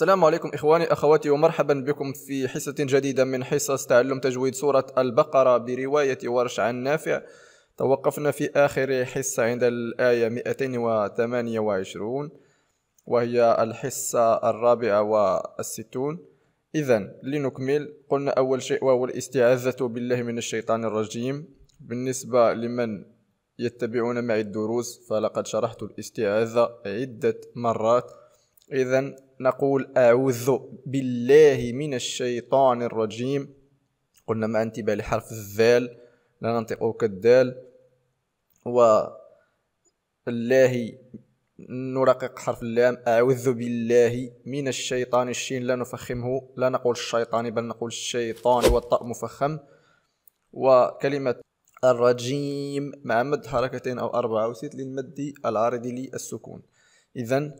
السلام عليكم إخواني أخواتي ومرحبا بكم في حصة جديدة من حصص تعلم تجويد سورة البقرة برواية ورش عن نافع توقفنا في آخر حصة عند الآية 228 وهي الحصة الرابعة والستون إذا لنكمل قلنا أول شيء وهو الاستعاذة بالله من الشيطان الرجيم بالنسبة لمن يتبعون معي الدروس فلقد شرحت الاستعاذة عدة مرات إذا نقول أعوذ بالله من الشيطان الرجيم قلنا مع انتباه لحرف الذال لا ننطق كالدال و الله نرقق حرف اللام أعوذ بالله من الشيطان الشين لا نفخمه لا نقول الشيطان بل نقول الشيطان والطاء مفخم وكلمة الرجيم مع مد حركتين أو أربعة أو ست للمد العارض للسكون إذا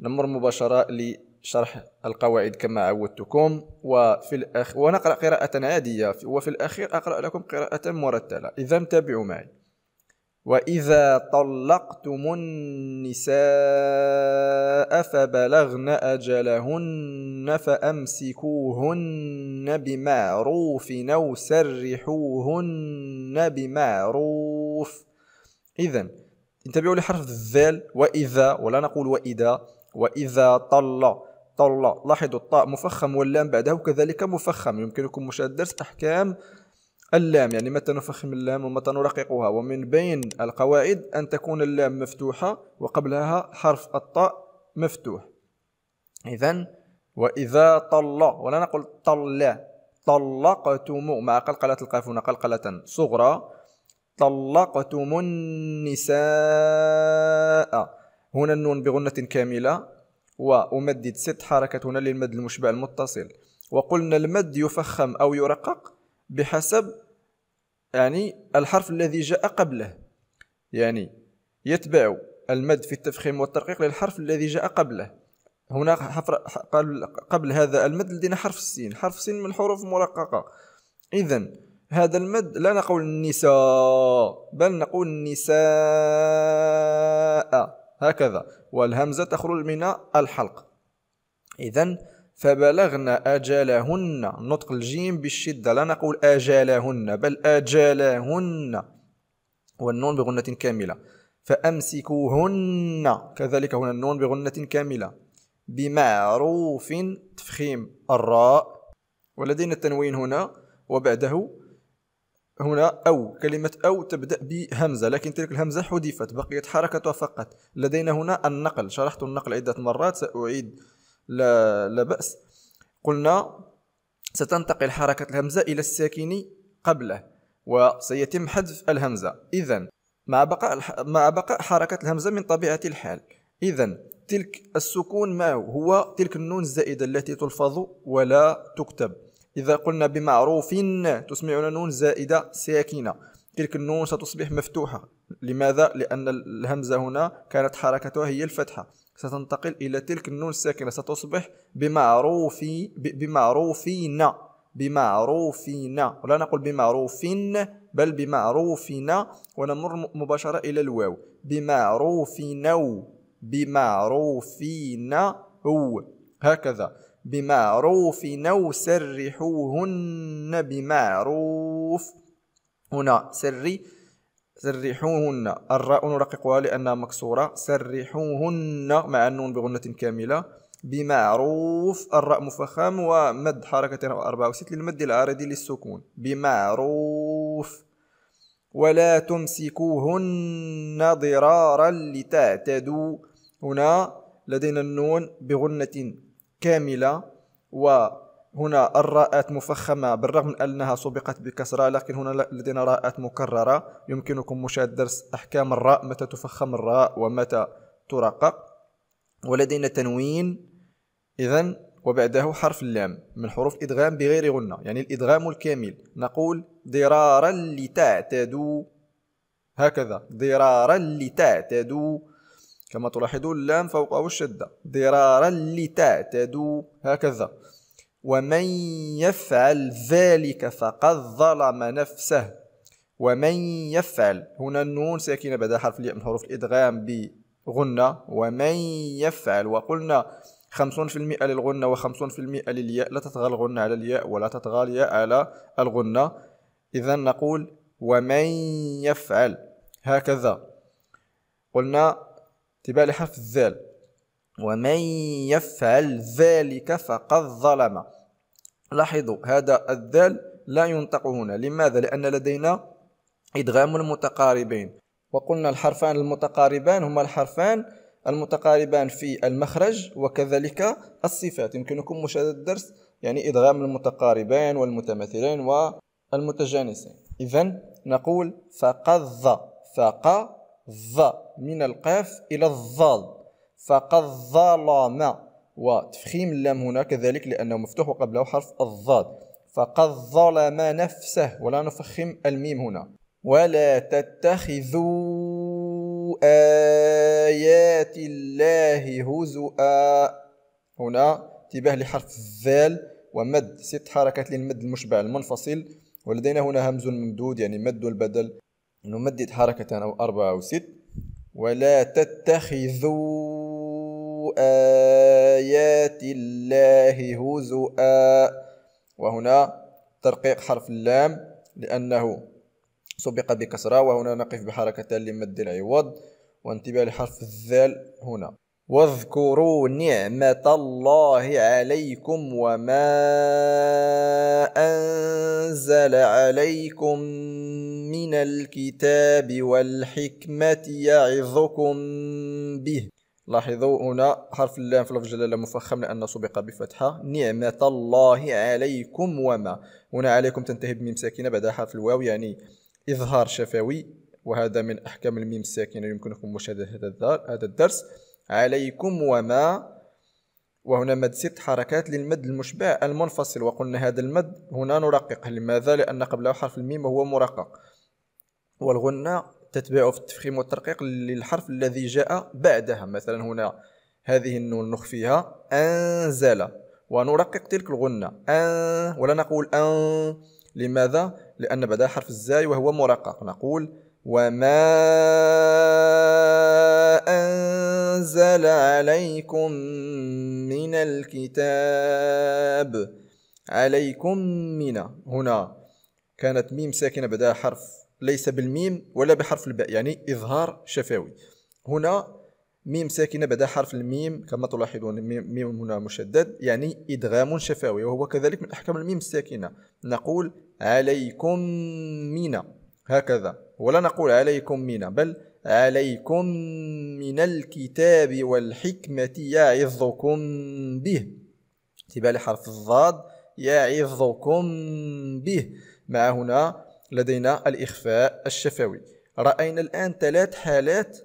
نمر مباشرة لشرح القواعد كما عودتكم وفي الأخ... ونقرأ قراءة عادية وفي الأخير أقرأ لكم قراءة مرتلة إذا تابعوا معي وإذا طلقتم النساء فبلغن أجلهن فأمسكوهن بمعروف أو سرحوهن بمعروف إذا انتبهوا لحرف الذال وإذا ولا نقول وإذا وإذا طل طل لاحظوا الطاء مفخم واللام بعده كذلك مفخم يمكنكم مشاهدة درس أحكام اللام يعني متى نفخم اللام ومتى نرققها ومن بين القواعد أن تكون اللام مفتوحة وقبلها حرف الطاء مفتوح إذا وإذا طل ولا نقول طل طلقتم مع قلقلة القاف هنا قلقلة صغرى طلقتم النساء هنا النون بغنة كاملة وأمدد ست حركات هنا للمد المشبع المتصل وقلنا المد يفخم أو يرقق بحسب يعني الحرف الذي جاء قبله يعني يتبع المد في التفخيم والترقيق للحرف الذي جاء قبله هنا قبل هذا المد لدينا حرف السين حرف السين من حروف مرققة إذا هذا المد لا نقول النساء بل نقول النساء هكذا والهمزة تخرج من الحلق إذا فبلغنا أجالهن نطق الجيم بالشدة لا نقول أجالهن بل أجالهن والنون بغنة كاملة فأمسكوهن كذلك هنا النون بغنة كاملة بمعروف تفخيم الراء ولدينا التنوين هنا وبعده هنا أو كلمة أو تبدأ بهمزة لكن تلك الهمزة حذفت بقيت حركتها فقط لدينا هنا النقل شرحت النقل عدة مرات سأعيد لا, لا بأس قلنا ستنتقل حركة الهمزة إلى الساكن قبله وسيتم حذف الهمزة إذا مع بقاء مع بقاء حركة الهمزة من طبيعة الحال إذا تلك السكون ما هو تلك النون الزائدة التي تلفظ ولا تكتب إذا قلنا بمعروف تسمعنا نون زائدة ساكنة تلك النون ستصبح مفتوحة لماذا؟ لأن الهمزة هنا كانت حركتها هي الفتحة ستنتقل إلى تلك النون الساكنة ستصبح بمعروف بمعروفين بمعروفين ولا نقول بمعروفين بل بمعروفين ونمر مباشرة إلى الواو بمعروفين بمعروفين هكذا بمعروف نو سرحوهن بمعروف هنا سري سرحوهن الراء نرققها لأنها مكسورة سرحوهن مع النون بغنة كاملة بمعروف الراء مفخم ومد حركة وأربعة وست للمد العارض للسكون بمعروف ولا تمسكوهن ضرارا لتعتدوا هنا لدينا النون بغنة كاملة وهنا الراءات مفخمة بالرغم من أنها سبقت بكسرة لكن هنا لدينا راءات مكررة يمكنكم مشاهدة درس أحكام الراء متى تفخم الراء ومتى ترقق ولدينا تنوين إذا وبعده حرف اللام من حروف إدغام بغير غنة يعني الإدغام الكامل نقول ضرارا لتعتدوا هكذا ضرارا لتعتدوا كما تلاحظون اللام فوقه الشدة ضرارا لتعتدوا هكذا ومن يفعل ذلك فقد ظلم نفسه ومن يفعل هنا النون ساكنة بعد حرف الياء من حروف الإدغام بغنة ومن يفعل وقلنا 50% للغنة و50% للياء لا تطغى الغنة على الياء ولا تطغى الياء على الغنة إذا نقول ومن يفعل هكذا قلنا اتباع لحرف الذال ومن يفعل ذلك فقد ظلم لاحظوا هذا الذال لا ينطق هنا لماذا لأن لدينا إدغام المتقاربين وقلنا الحرفان المتقاربان هما الحرفان المتقاربان في المخرج وكذلك الصفات يمكنكم مشاهدة الدرس يعني إدغام المتقاربان والمتماثلين والمتجانسين إذا نقول فقض فق ظ من القاف إلى الظال فقد ظلم وتفخيم اللام هنا كذلك لأنه مفتوح وقبله حرف الضاد فقد ظلم نفسه ولا نفخم الميم هنا ولا تتخذوا آيات الله هزؤا هنا انتباه لحرف الذال ومد ست حركات للمد المشبع المنفصل ولدينا هنا همز ممدود يعني مد البدل نمدد حركة أو أربعة أو ست ولا تتخذوا آيات الله هزؤا وهنا ترقيق حرف اللام لأنه سبق بكسرة وهنا نقف بحركة لمد العوض وانتباه لحرف الذال هنا واذكروا نعمة الله عليكم وما أنزل عليكم من الكتاب والحكمة يعظكم به لاحظوا هنا حرف اللام في لفظ جلالة مفخم لأنه سبق بفتحة نعمة الله عليكم وما هنا عليكم تنتهي بميم ساكنة بعد حرف الواو يعني إظهار شفوي وهذا من أحكام الميم الساكنة يمكنكم مشاهدة هذا الدرس عليكم وما وهنا مد ست حركات للمد المشبع المنفصل وقلنا هذا المد هنا نرقق لماذا؟ لأن قبله حرف الميم وهو مرقق والغنة تتبع في التفخيم والترقيق للحرف الذي جاء بعدها مثلا هنا هذه النون نخفيها أنزل ونرقق تلك الغنة أن ولا نقول أن لماذا؟ لأن بعدها حرف الزاي وهو مرقق نقول وما أنزل عليكم من الكتاب عليكم من هنا كانت ميم ساكنة بدا حرف ليس بالميم ولا بحرف الباء يعني إظهار شفوي هنا ميم ساكنة بدا حرف الميم كما تلاحظون ميم هنا مشدد يعني إدغام شفوي وهو كذلك من أحكام الميم الساكنة نقول عليكم من هكذا ولا نقول عليكم من بل عليكم من الكتاب والحكمة يعظكم به تبالي حرف الضاد يعظكم به مع هنا لدينا الإخفاء الشفوي رأينا الآن ثلاث حالات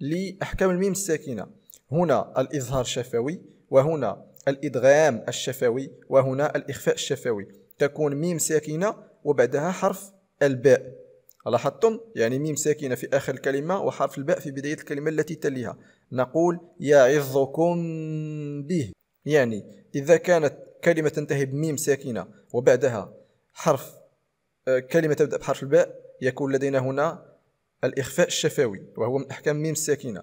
لأحكام الميم الساكنة هنا الإظهار الشفوي وهنا الإدغام الشفوي وهنا الإخفاء الشفوي تكون ميم ساكنة وبعدها حرف الباء لاحظتم يعني ميم ساكنة في آخر الكلمة وحرف الباء في بداية الكلمة التي تليها نقول يعظكم به يعني إذا كانت كلمة تنتهي بميم ساكنة وبعدها حرف كلمة تبدأ بحرف الباء يكون لدينا هنا الإخفاء الشفوي وهو من أحكام ميم الساكنة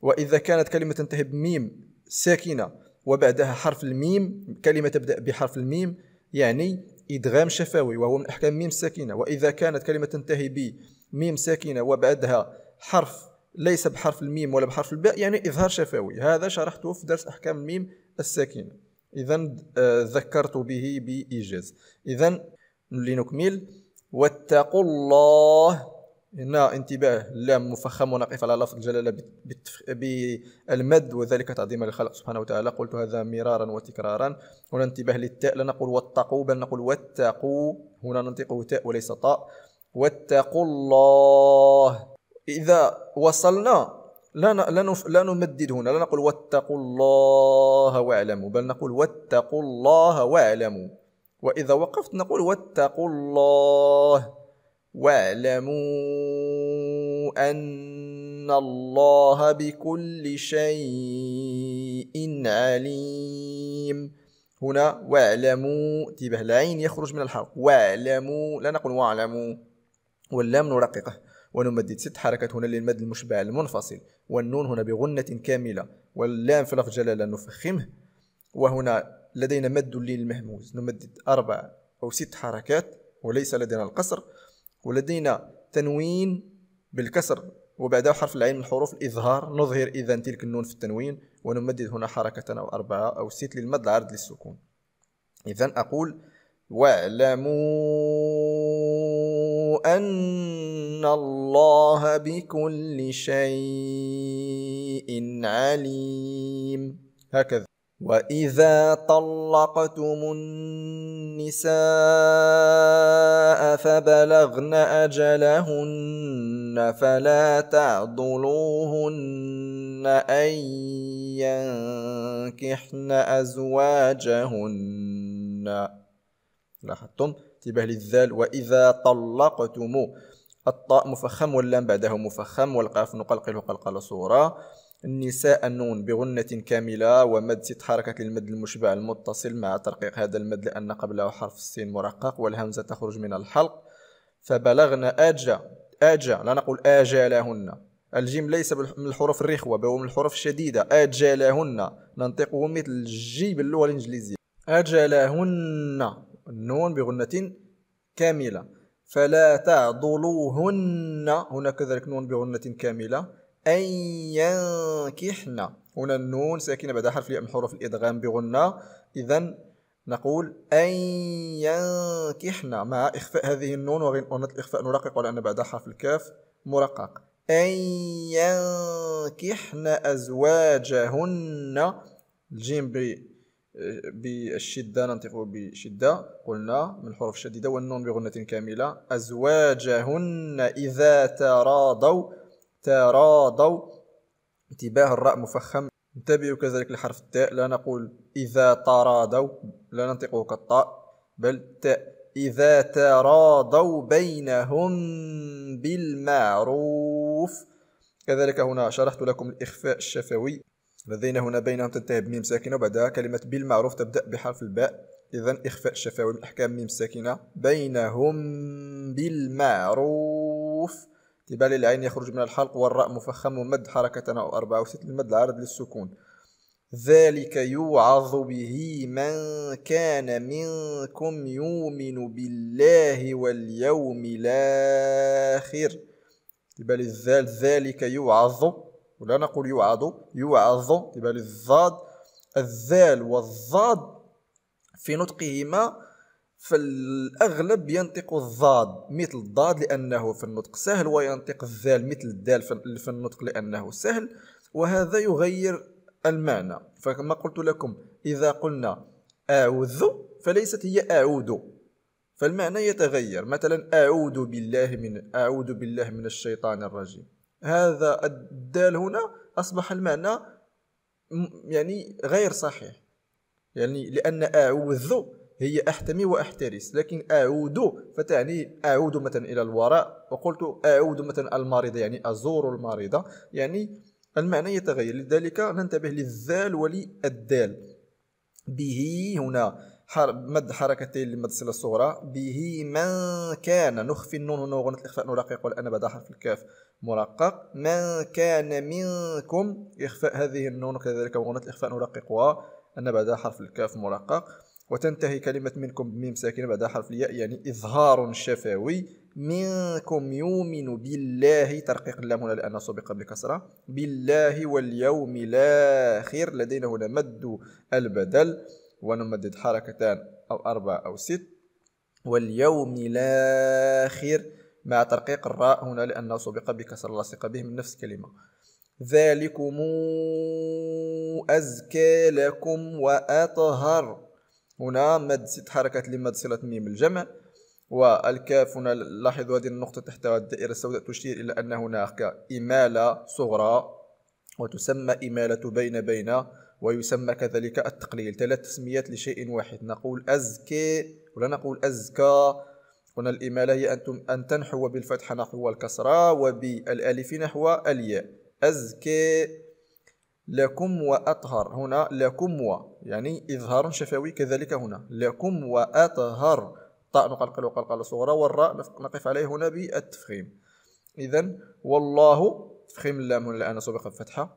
وإذا كانت كلمة تنتهي بميم ساكنة وبعدها حرف الميم كلمة تبدأ بحرف الميم يعني إدغام شفوي وهو من أحكام ميم ساكنة وإذا كانت كلمة تنتهي بميم ساكنة وبعدها حرف ليس بحرف الميم ولا بحرف الباء يعني إظهار شفوي هذا شرحته في درس أحكام الميم الساكنة إذا آه، ذكرت به بإيجاز إذا لنكمل واتقوا الله هنا انتباه اللام مفخم ونقف على لفظ الجلالة بالمد وذلك تعظيما للخلق سبحانه وتعالى قلت هذا مرارا وتكرارا هنا انتباه للتاء لا نقول واتقوا بل نقول واتقوا هنا ننطق تاء وليس طاء واتقوا الله إذا وصلنا لا لا لا نمدد هنا لا نقول واتقوا الله واعلموا بل نقول واتقوا الله واعلموا وإذا وقفت نقول واتقوا الله واعلموا أن الله بكل شيء عليم هنا واعلموا انتبه العين يخرج من الحلق واعلموا لا نقول واعلموا واللام نرققه ونمدد ست حركات هنا للمد المشبع المنفصل والنون هنا بغنة كاملة واللام في لفظ جلالة نفخمه وهنا لدينا مد للمهموز المهموز نمدد أربع أو ست حركات وليس لدينا القصر ولدينا تنوين بالكسر وبعدها حرف العين من حروف الإظهار نظهر إذا تلك النون في التنوين ونمدد هنا حركة أو أربعة أو ست للمد العرض للسكون إذا أقول واعلموا أن الله بكل شيء عليم هكذا وإذا طلقتم النساء فبلغن أجلهن فلا تعضلوهن أن ينكحن أزواجهن لاحظتم انتباه للذال وإذا طلقتم الطاء مفخم واللام بعده مفخم والقاف نقلقله قلقل صورة النساء النون بغنة كاملة ومد ست حركات للمد المشبع المتصل مع ترقيق هذا المد لأن قبله حرف السين مرقق والهمزة تخرج من الحلق فبلغنا آجا آجا لا نقول آجالهن الجيم ليس من الحروف الرخوة بل من الحروف الشديدة آجالهن ننطقه مثل الجي باللغة الإنجليزية أجلهن النون بغنة كاملة فلا تعضلوهن هنا كذلك نون بغنة كاملة أن ينكحن هنا النون ساكنة بعد حرف الياء من حروف الإدغام بغنة إذا نقول أن ينكحن مع إخفاء هذه النون وغير الإخفاء نرقق على أن حرف الكاف مرقق أن ينكحن أزواجهن الجيم بالشدة ننطق بشدة قلنا من الحروف الشديدة والنون بغنة كاملة أزواجهن إذا تراضوا تراضوا انتباه الراء مفخم انتبهوا كذلك لحرف التاء لا نقول إذا تراضوا لا ننطقه كالطاء بل تاء إذا تراضوا بينهم بالمعروف كذلك هنا شرحت لكم الإخفاء الشفوي لدينا هنا بينهم تنتهي بميم ساكنة وبعدها كلمة بالمعروف تبدأ بحرف الباء إذا إخفاء الشفوي من أحكام ميم ساكنة بينهم بالمعروف تبال العين يخرج من الحلق والراء مفخم مد حركة أو أربعة وست المد العرض للسكون ذلك يوعظ به من كان منكم يؤمن بالله واليوم الآخر تبال الذال ذلك يوعظ ولا نقول يوعظ يوعظ تبال الضاد الذال والضاد في نطقهما فالأغلب ينطق الضاد مثل الضاد لأنه في النطق سهل وينطق الذال مثل الدال في النطق لأنه سهل وهذا يغير المعنى فكما قلت لكم إذا قلنا أعوذ فليست هي أعود فالمعنى يتغير مثلا أعوذ بالله من أعوذ بالله من الشيطان الرجيم هذا الدال هنا أصبح المعنى يعني غير صحيح يعني لأن أعوذ هي أحتمي وأحترس لكن أعود فتعني أعود مثلا إلى الوراء وقلت أعود مثلا المريضة يعني أزور المريضة يعني المعنى يتغير لذلك ننتبه للذال وللدال به هنا مد حركتين لمد الصلة الصغرى به من كان نخفي النون هنا وغنة الإخفاء نرقق والآن بعد حرف الكاف مرقق من كان منكم إخفاء هذه النون كذلك وغنة الإخفاء نرققها أن بعد حرف الكاف مرقق وتنتهي كلمة منكم بميم ساكنة بعد حرف الياء يعني إظهار شفوي منكم يؤمن بالله ترقيق اللام هنا لأنه سبق بكسرة بالله واليوم الآخر لدينا هنا مد البدل ونمدد حركتان أو أربعة أو ست واليوم الآخر مع ترقيق الراء هنا لأنه سبق بكسر لاصقة به من نفس الكلمة ذلكم أزكى لكم وأطهر هنا مد ست حركات لمد صلة ميم الجمع والكاف هنا لاحظوا هذه النقطة تحت الدائرة السوداء تشير إلى أن هناك إمالة صغرى وتسمى إمالة بين بين ويسمى كذلك التقليل ثلاث تسميات لشيء واحد نقول أزكي ولا نقول أزكى هنا الإمالة هي أن أن تنحو بالفتحة نحو الكسرة وبالألف نحو الياء أزكي لكم وأطهر هنا لكم و يعني إظهار شفوي كذلك هنا لكم وأطهر طاء نقلق وقلقل صغرى والراء نقف عليه هنا بالتفخيم إذا والله تفخيم اللام هنا الآن سبق الفتحة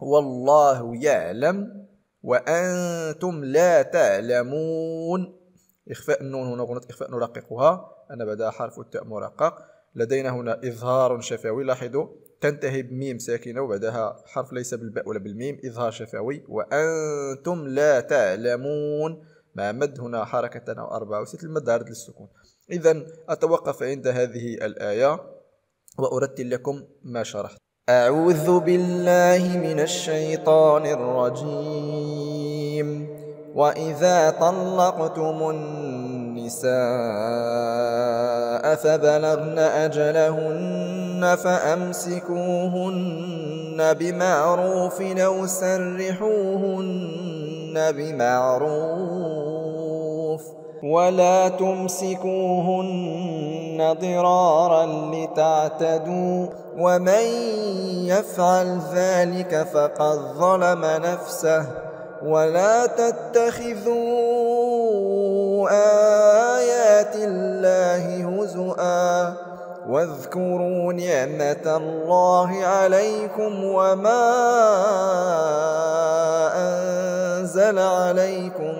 والله يعلم وأنتم لا تعلمون إخفاء النون هنا غنت إخفاء نرققها أنا بعدها حرف التاء مرقق لدينا هنا إظهار شفوي لاحظوا تنتهي بميم ساكنة وبعدها حرف ليس بالباء ولا بالميم إظهار شفوي وأنتم لا تعلمون ما مد هنا حركة أو أربعة وست المد عرض للسكون إذا أتوقف عند هذه الآية وأرتل لكم ما شرحت أعوذ بالله من الشيطان الرجيم وإذا طلقتم النساء فبلغن أجلهن تُرْضَوْنَ فَأَمْسِكُوهُنَّ بِمَعْرُوفٍ أَوْ سَرِّحُوهُنَّ بِمَعْرُوفٍ وَلَا تُمْسِكُوهُنَّ ضِرَارًا لِتَعْتَدُوا وَمَن يَفْعَلْ ذَلِكَ فَقَدْ ظَلَمَ نَفْسَهُ وَلَا تَتَّخِذُوا آه واذكروا نعمة الله عليكم وما أنزل عليكم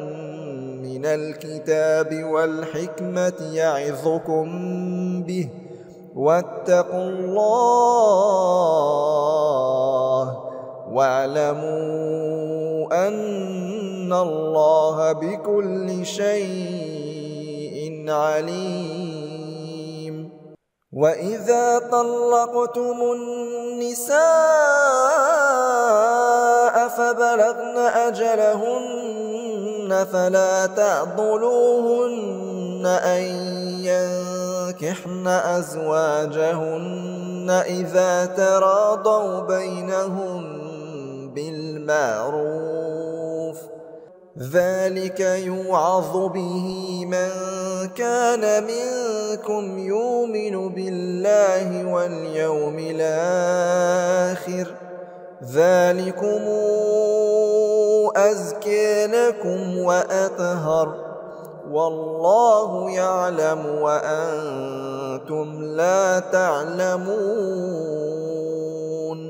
من الكتاب والحكمة يعظكم به واتقوا الله واعلموا أن الله بكل شيء عليم وَإِذَا طَلَّقْتُمُ النِّسَاءَ فَبَلَغْنَ أَجَلَهُنَّ فَلَا تَعْضُلُوهُنَّ أَن يَنكِحْنَ أَزْوَاجَهُنَّ إِذَا تَرَاضَوْا بَيْنَهُم بِالْمَعْرُوفِ ذلك يوعظ به من كان منكم يؤمن بالله واليوم الآخر ذلكم أزكى لكم وأطهر والله يعلم وأنتم لا تعلمون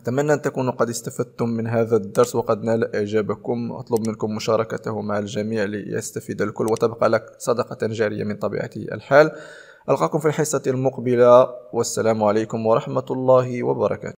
أتمنى أن تكونوا قد استفدتم من هذا الدرس وقد نال إعجابكم أطلب منكم مشاركته مع الجميع ليستفيد الكل وتبقى لك صدقة جارية من طبيعة الحال ألقاكم في الحصة المقبلة والسلام عليكم ورحمة الله وبركاته